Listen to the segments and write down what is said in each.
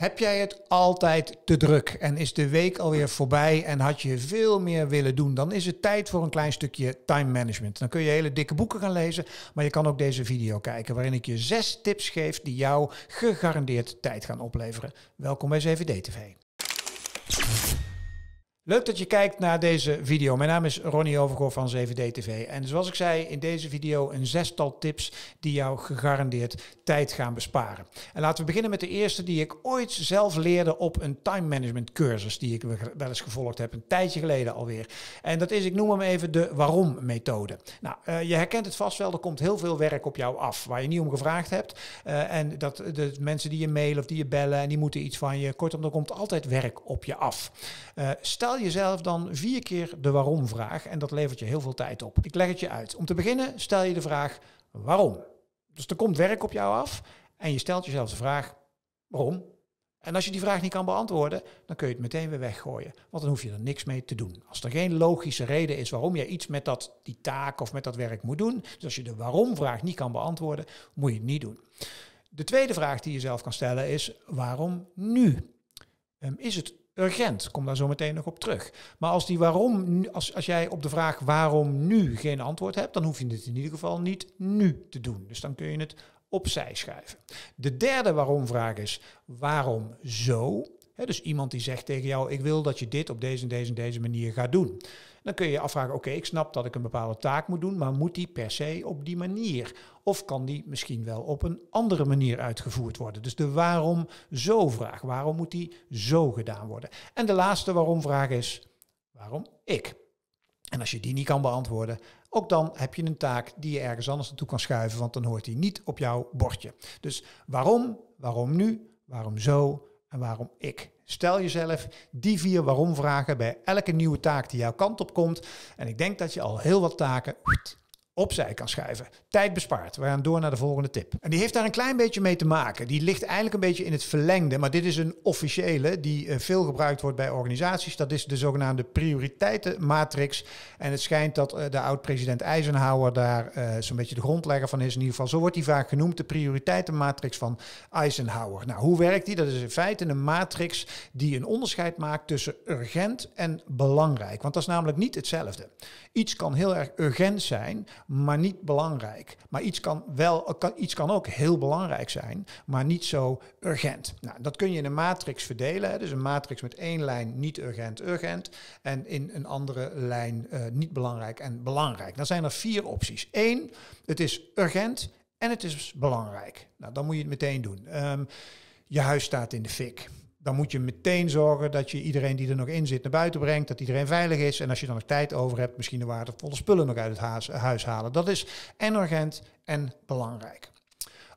Heb jij het altijd te druk en is de week alweer voorbij en had je veel meer willen doen? Dan is het tijd voor een klein stukje time management. Dan kun je hele dikke boeken gaan lezen, maar je kan ook deze video kijken waarin ik je zes tips geef die jou gegarandeerd tijd gaan opleveren. Welkom bij CVD TV. Leuk dat je kijkt naar deze video. Mijn naam is Ronnie Overgoor van 7D TV. En zoals ik zei, in deze video een zestal tips die jou gegarandeerd tijd gaan besparen. En laten we beginnen met de eerste die ik ooit zelf leerde op een time management cursus die ik wel eens gevolgd heb, een tijdje geleden alweer. En dat is, ik noem hem even de waarom methode. Nou, eh, je herkent het vast wel, er komt heel veel werk op jou af waar je niet om gevraagd hebt. Eh, en dat de mensen die je mailen of die je bellen en die moeten iets van je. Kortom, er komt altijd werk op je af. Uh, stel jezelf dan vier keer de waarom-vraag en dat levert je heel veel tijd op. Ik leg het je uit. Om te beginnen stel je de vraag waarom. Dus er komt werk op jou af en je stelt jezelf de vraag waarom. En als je die vraag niet kan beantwoorden, dan kun je het meteen weer weggooien. Want dan hoef je er niks mee te doen. Als er geen logische reden is waarom je iets met dat, die taak of met dat werk moet doen. Dus als je de waarom-vraag niet kan beantwoorden, moet je het niet doen. De tweede vraag die je zelf kan stellen is: waarom nu? Ehm, is het Urgent, Kom daar zo meteen nog op terug. Maar als, die waarom, als, als jij op de vraag waarom nu geen antwoord hebt, dan hoef je het in ieder geval niet nu te doen. Dus dan kun je het opzij schrijven. De derde waarom vraag is waarom zo? dus iemand die zegt tegen jou, ik wil dat je dit op deze en deze en deze manier gaat doen. Dan kun je je afvragen, oké, ik snap dat ik een bepaalde taak moet doen, maar moet die per se op die manier? Of kan die misschien wel op een andere manier uitgevoerd worden? Dus de waarom zo vraag, waarom moet die zo gedaan worden? En de laatste waarom vraag is, waarom ik? En als je die niet kan beantwoorden, ook dan heb je een taak die je ergens anders naartoe kan schuiven, want dan hoort die niet op jouw bordje. Dus waarom, waarom nu, waarom zo, en waarom ik. Stel jezelf die vier waarom vragen bij elke nieuwe taak die jouw kant op komt. En ik denk dat je al heel wat taken opzij kan schuiven. Tijd bespaard. We gaan door naar de volgende tip. En die heeft daar een klein beetje mee te maken. Die ligt eigenlijk een beetje in het verlengde, maar dit is een officiële die eh, veel gebruikt wordt bij organisaties. Dat is de zogenaamde prioriteitenmatrix. En het schijnt dat eh, de oud-president Eisenhower daar eh, zo'n beetje de grondlegger van is. In ieder geval, zo wordt die vaak genoemd, de prioriteitenmatrix van Eisenhower. Nou, hoe werkt die? Dat is in feite een matrix die een onderscheid maakt tussen urgent en belangrijk. Want dat is namelijk niet hetzelfde. Iets kan heel erg urgent zijn, maar niet belangrijk. Maar iets kan, wel, iets kan ook heel belangrijk zijn, maar niet zo urgent. Nou, dat kun je in een matrix verdelen. Hè. Dus een matrix met één lijn niet urgent, urgent. En in een andere lijn eh, niet belangrijk en belangrijk. Dan zijn er vier opties. Eén, het is urgent en het is belangrijk. Nou, dan moet je het meteen doen. Ehm, je huis staat in de fik dan moet je meteen zorgen dat je iedereen die er nog in zit naar buiten brengt, dat iedereen veilig is. En als je dan nog tijd over hebt, misschien de waardevolle spullen nog uit het huis halen. Dat is en urgent en belangrijk.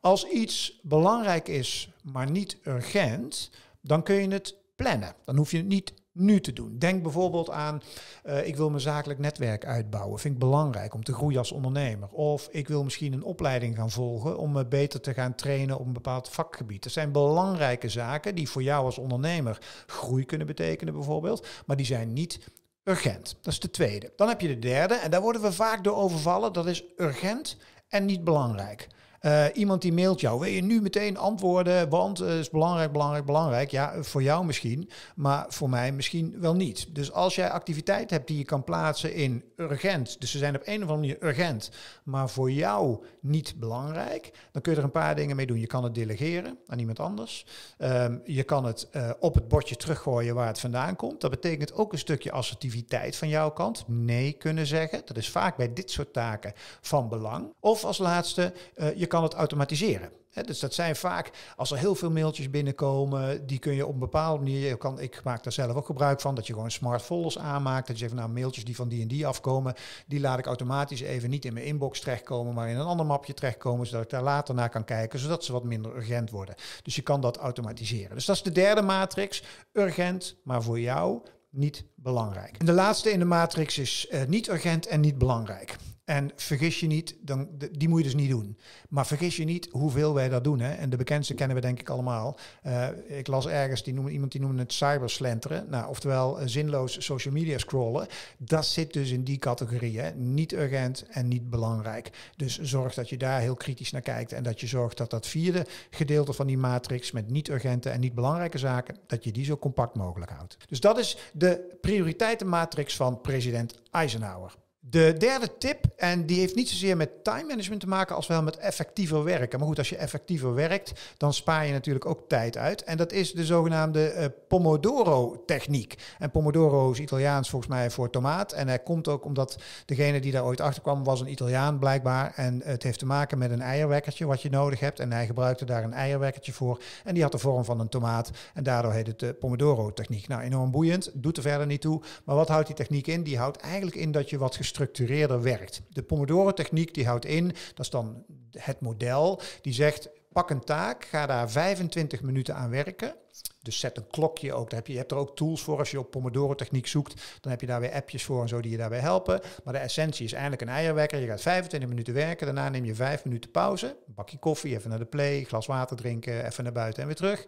Als iets belangrijk is, maar niet urgent, dan kun je het plannen. Dan hoef je het niet nu te doen. Denk bijvoorbeeld aan, eh, ik wil mijn zakelijk netwerk uitbouwen. Vind ik belangrijk om te groeien als ondernemer. Of ik wil misschien een opleiding gaan volgen om me beter te gaan trainen op een bepaald vakgebied. Dat zijn belangrijke zaken die voor jou als ondernemer groei kunnen betekenen bijvoorbeeld. Maar die zijn niet urgent. Dat is de tweede. Dan heb je de derde en daar worden we vaak door overvallen. Dat is urgent en niet belangrijk. Eh, iemand die mailt jou, wil je nu meteen antwoorden, want het eh, is belangrijk, belangrijk, belangrijk. Ja, voor jou misschien, maar voor mij misschien wel niet. Dus als jij activiteit hebt die je kan plaatsen in urgent, dus ze zijn op een of andere manier urgent, maar voor jou niet belangrijk, dan kun je er een paar dingen mee doen. Je kan het delegeren aan iemand anders. Ehm, je kan het eh, op het bordje teruggooien waar het vandaan komt. Dat betekent ook een stukje assertiviteit van jouw kant. Nee kunnen zeggen. Dat is vaak bij dit soort taken van belang. Of als laatste, je kan het automatiseren. dus dat zijn vaak, als er heel veel mailtjes binnenkomen, die kun je op een bepaalde manier, kan, ik maak daar zelf ook gebruik van, dat je gewoon smart folders aanmaakt. Dat je even nou mailtjes die van die en die afkomen, die laat ik automatisch even niet in mijn inbox terechtkomen, maar in een ander mapje terechtkomen, zodat ik daar later naar kan kijken, zodat ze wat minder urgent worden. Dus je kan dat automatiseren. Dus dat is de derde matrix, urgent, maar voor jou niet belangrijk. En de laatste in de matrix is eh, niet urgent en niet belangrijk. En vergis je niet, dan, die moet je dus niet doen. Maar vergis je niet hoeveel wij dat doen. Hè? En de bekendste kennen we denk ik allemaal. Eh, ik las ergens, die iemand die noemde het cyberslenteren. Nou, oftewel eh, zinloos social media scrollen. Dat zit dus in die categorie. Hè? Niet urgent en niet belangrijk. Dus zorg dat je daar heel kritisch naar kijkt. En dat je zorgt dat dat vierde gedeelte van die matrix met niet urgente en niet belangrijke zaken, dat je die zo compact mogelijk houdt. Dus dat is de prioriteitenmatrix van president Eisenhower. De derde tip, en die heeft niet zozeer met time management te maken als wel met effectiever werken. Maar goed, als je effectiever werkt, dan spaar je natuurlijk ook tijd uit. En dat is de zogenaamde eh, Pomodoro-techniek. En Pomodoro is Italiaans volgens mij voor tomaat. En hij komt ook omdat degene die daar ooit achter kwam, was een Italiaan blijkbaar. En het heeft te maken met een eierwekkertje wat je nodig hebt. En hij gebruikte daar een eierwekkertje voor. En die had de vorm van een tomaat. En daardoor heet het de Pomodoro-techniek. Nou, enorm boeiend. Doet er verder niet toe. Maar wat houdt die techniek in? Die houdt eigenlijk in dat je wat gestructureerder werkt. De Pomodoro-techniek die houdt in, dat is dan het model, die zegt pak een taak, ga daar 25 minuten aan werken. Dus zet een klokje ook. Daar heb je, je hebt er ook tools voor. Als je op Pomodoro-techniek zoekt, dan heb je daar weer appjes voor en zo die je daarbij helpen. Maar de essentie is eigenlijk een eierwekker. Je gaat 25 minuten werken, daarna neem je 5 minuten pauze. Een bakje koffie, even naar de play, glas water drinken, even naar buiten en weer terug.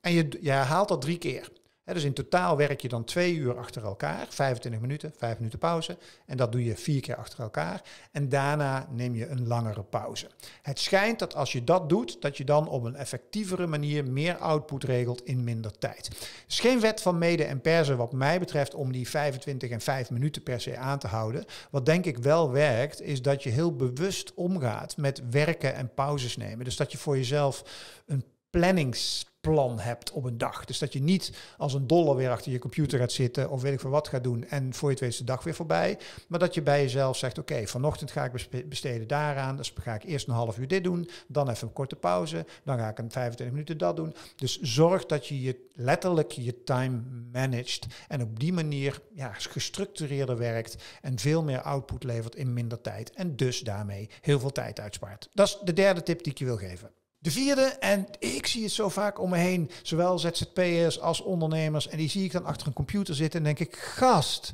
En je, je herhaalt dat drie keer dus in totaal werk je dan twee uur achter elkaar, 25 minuten, 5 minuten pauze. En dat doe je vier keer achter elkaar. En daarna neem je een langere pauze. Het schijnt dat als je dat doet, dat je dan op een effectievere manier meer output regelt in minder tijd. Is dus geen wet van mede en persen wat mij betreft om die 25 en 5 minuten per se aan te houden. Wat denk ik wel werkt, is dat je heel bewust omgaat met werken en pauzes nemen. Dus dat je voor jezelf een plannings plan hebt op een dag. Dus dat je niet als een dollar weer achter je computer gaat zitten of weet ik veel wat gaat doen en voor je het weet de dag weer voorbij. Maar dat je bij jezelf zegt, oké, vanochtend ga ik besteden daaraan, dus ga ik eerst een half uur dit doen, dan even een korte pauze, dan ga ik een 25 minuten dat doen. Dus zorg dat je je letterlijk je time managed en op die manier ja, gestructureerder werkt en veel meer output levert in minder tijd en dus daarmee heel veel tijd uitspaart. Dat is de derde tip die ik je wil geven. De vierde, en ik zie het zo vaak om me heen, zowel ZZP'ers als ondernemers, en die zie ik dan achter een computer zitten en denk ik, gast,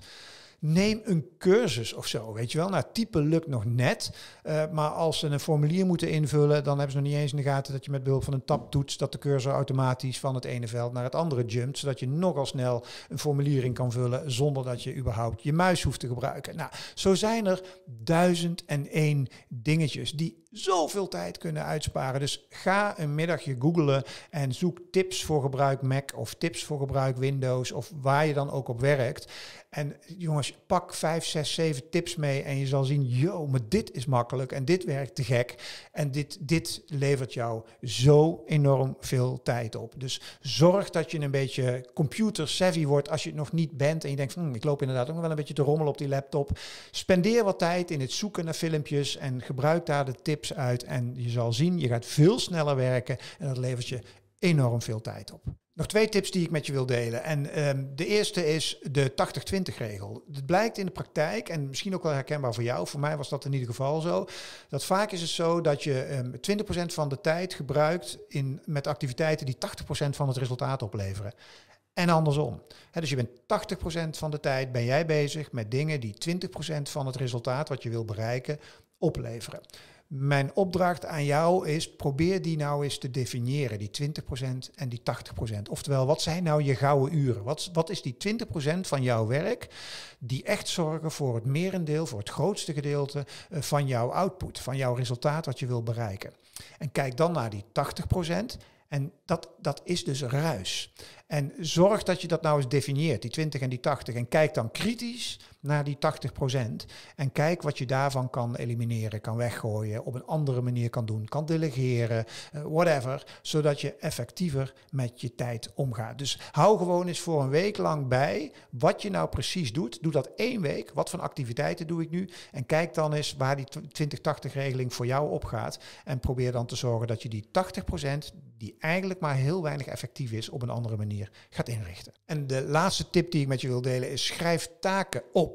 neem een cursus of zo, weet je wel. Nou, typen lukt nog net, eh, maar als ze een formulier moeten invullen, dan hebben ze nog niet eens in de gaten dat je met behulp van een tabtoets dat de cursor automatisch van het ene veld naar het andere jumpt, zodat je nogal snel een formulier in kan vullen zonder dat je überhaupt je muis hoeft te gebruiken. Nou, zo zijn er duizend en één dingetjes die zoveel tijd kunnen uitsparen. Dus ga een middagje googlen en zoek tips voor gebruik Mac of tips voor gebruik Windows of waar je dan ook op werkt. En jongens, pak 5, 6, 7 tips mee en je zal zien, yo, maar dit is makkelijk en dit werkt te gek. En dit, dit levert jou zo enorm veel tijd op. Dus zorg dat je een beetje computer savvy wordt als je het nog niet bent. En je denkt, hmm, ik loop inderdaad ook nog wel een beetje te rommelen op die laptop. Spendeer wat tijd in het zoeken naar filmpjes en gebruik daar de tips uit. En je zal zien, je gaat veel sneller werken en dat levert je enorm veel tijd op. Nog twee tips die ik met je wil delen. En ehm, de eerste is de 80-20 regel. Het blijkt in de praktijk, en misschien ook wel herkenbaar voor jou, voor mij was dat in ieder geval zo, dat vaak is het zo dat je 20% ehm, van de tijd gebruikt in, met activiteiten die 80% van het resultaat opleveren. En andersom. dus je bent 80% van de tijd ben jij bezig met dingen die 20% van het resultaat wat je wil bereiken opleveren. Mijn opdracht aan jou is, probeer die nou eens te definiëren, die 20% en die 80%. Oftewel, wat zijn nou je gouden uren? Wat, wat is die 20% van jouw werk die echt zorgen voor het merendeel, voor het grootste gedeelte eh, van jouw output, van jouw resultaat wat je wil bereiken? En kijk dan naar die 80%. En dat, dat is dus ruis. En zorg dat je dat nou eens definieert, die 20 en die 80. En kijk dan kritisch naar die 80%. En kijk wat je daarvan kan elimineren, kan weggooien, op een andere manier kan doen, kan delegeren, eh, whatever. Zodat je effectiever met je tijd omgaat. Dus hou gewoon eens voor een week lang bij wat je nou precies doet. Doe dat één week. Wat voor activiteiten doe ik nu? En kijk dan eens waar die 20-80-regeling voor jou op gaat. En probeer dan te zorgen dat je die 80%, die eigenlijk maar heel weinig effectief is, op een andere manier gaat inrichten. En de laatste tip die ik met je wil delen is: schrijf taken op.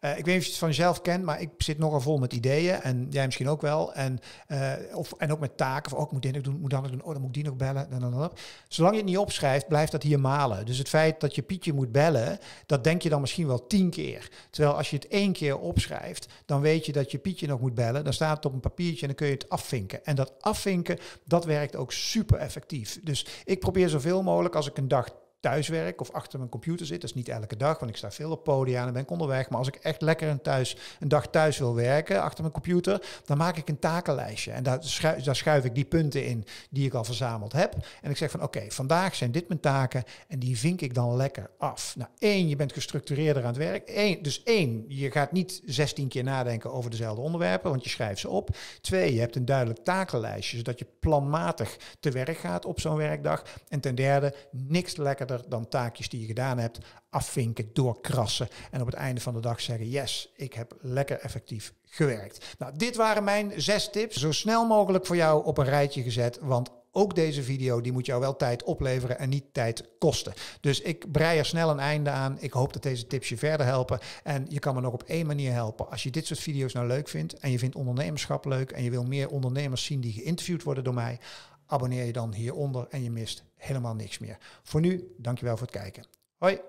Eh, ik weet niet of je het van kent, maar ik zit nogal vol met ideeën. En jij misschien ook wel. En, eh, of, en ook met taken. Of ook oh, moet dit nog doen, moet dat nog doen. Oh, dan moet ik die nog bellen. En dan, Zolang je het niet opschrijft, blijft dat hier malen. Dus het feit dat je Pietje moet bellen, dat denk je dan misschien wel tien keer. Terwijl als je het één keer opschrijft, dan weet je dat je Pietje nog moet bellen. Dan staat het op een papiertje en dan kun je het afvinken. En dat afvinken, dat werkt ook super effectief. Dus ik probeer zoveel mogelijk als ik een dag thuiswerk of achter mijn computer zit. Dat is niet elke dag, want ik sta veel op podia en ben ik onderweg. Maar als ik echt lekker een, thuis, een dag thuis wil werken achter mijn computer, dan maak ik een takenlijstje. En daar schuif, daar ik die punten in die ik al verzameld heb. En ik zeg van oké, vandaag zijn dit mijn taken en die vink ik dan lekker af. Nou één, je bent gestructureerder aan het werk. Eén, dus één, je gaat niet 16 keer nadenken over dezelfde onderwerpen, want je schrijft ze op. Twee, je hebt een duidelijk takenlijstje, zodat je planmatig te werk gaat op zo'n werkdag. En ten derde, niks lekkerder dan taakjes die je gedaan hebt afvinken, doorkrassen en op het einde van de dag zeggen, yes, ik heb lekker effectief gewerkt. Nou, dit waren mijn zes tips, zo snel mogelijk voor jou op een rijtje gezet, want ook deze video, die moet jou wel tijd opleveren en niet tijd kosten. Dus ik brei er snel een einde aan. Ik hoop dat deze tips je verder helpen. En je kan me nog op één manier helpen. Als je dit soort video's nou leuk vindt en je vindt ondernemerschap leuk en je wil meer ondernemers zien die geïnterviewd worden door mij, Abonneer je dan hieronder en je mist helemaal niks meer. Voor nu, dankjewel voor het kijken. Hoi!